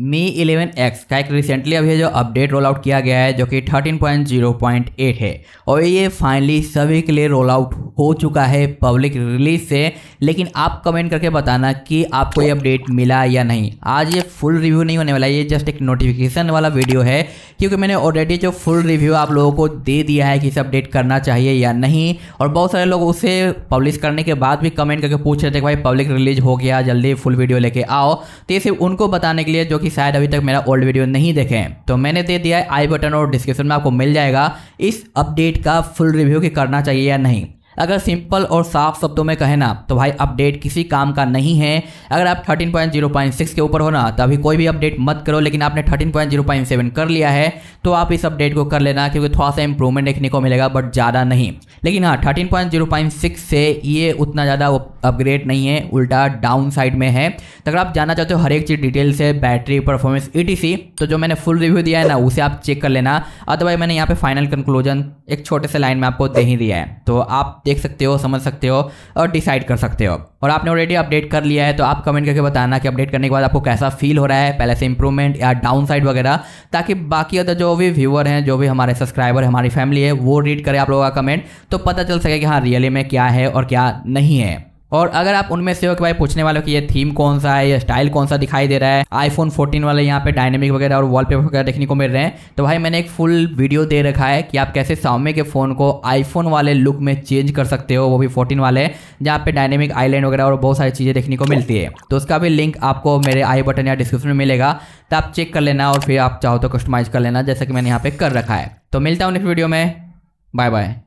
मी eleven x का एक recently अभी जो अपडेट रोल आउट किया गया है जो कि 13.0.8 है और ये फाइनली सभी के लिए रोल आउट हो चुका है पब्लिक रिलीज से लेकिन आप कमेंट करके बताना कि आपको ये अपडेट मिला या नहीं आज ये फुल रिव्यू नहीं होने वाला ये जस्ट एक नोटिफिकेशन वाला वीडियो है क्योंकि मैंने ऑलरेडी जो फुल रिव्यू आप लोगों को दे दिया है कि इसे अपडेट करना चाहिए या नहीं और बहुत सारे लोग उसे पब्लिश करने के बाद भी कमेंट करके पूछ रहे थे कि भाई पब्लिक रिलीज हो गया जल्दी फुल वीडियो लेके आओ तो ये सिर्फ उनको बताने के लिए जो कि शायद अभी तक मेरा ओल्ड वीडियो नहीं देखे हैं तो मैंने दे दिया है आई बटन और डिस्क्रिप्शन में आपको मिल जाएगा इस अपडेट का फुल रिव्यू कि करना चाहिए या नहीं अगर सिंपल और साफ शब्दों में कहें ना तो भाई अपडेट किसी काम का नहीं है अगर आप 13.0.6 के ऊपर हो ना तो अभी कोई भी अपडेट मत करो लेकिन आपने 13.0.7 कर लिया है तो आप इस अपडेट को कर लेना क्योंकि थोड़ा सा इंप्रूवमेंट देखने को मिलेगा बट ज़्यादा नहीं लेकिन हाँ thirteen point zero point six से ये उतना ज़्यादा अपग्रेड नहीं है उल्टा डाउन साइड में है तो अगर आप जानना चाहते हो हर एक चीज़ डिटेल से बैटरी परफॉर्मेंस ई तो जो मैंने फुल रिव्यू दिया है ना उसे आप चेक कर लेना अदरवाइज मैंने यहाँ पर फाइनल कंक्लूजन एक छोटे से लाइन में आपको दे ही दिया है तो आप देख सकते हो समझ सकते हो और डिसाइड कर सकते हो और आपने ऑलरेडी अपडेट कर लिया है तो आप कमेंट करके बताना कि अपडेट करने के बाद आपको कैसा फील हो रहा है पहले से इंप्रूवमेंट या डाउन साइड वगैरह ताकि बाकी अदर जो भी व्यूअर हैं जो भी हमारे सब्सक्राइबर हमारी फैमिली है वो रीड करें आप लोगों का कमेंट तो पता चल सके कि हाँ रियली में क्या है और क्या नहीं है और अगर आप उनमें से हो कि भाई पूछने वालों कि ये थीम कौन सा है ये स्टाइल कौन सा दिखाई दे रहा है आईफोन 14 वाले यहाँ पे डायनेमिक वगैरह और वॉलपेपर वगैरह देखने को मिल रहे हैं तो भाई मैंने एक फुल वीडियो दे रखा है कि आप कैसे सामने के फ़ोन को आईफोन वाले लुक में चेंज कर सकते हो वो भी फोर्टीन वाले जहाँ पे डायनेमिक आईलैंड वगैरह और बहुत सारी चीज़ें देखने को मिलती है तो उसका भी लिंक आपको मेरे आई बटन या डिस्क्रिप्शन में मिलेगा तो आप चेक कर लेना और फिर आप चाहो तो कस्टमाइज़ कर लेना जैसा कि मैंने यहाँ पे कर रखा है तो मिलता हूँ नेक्स्ट वीडियो में बाय बाय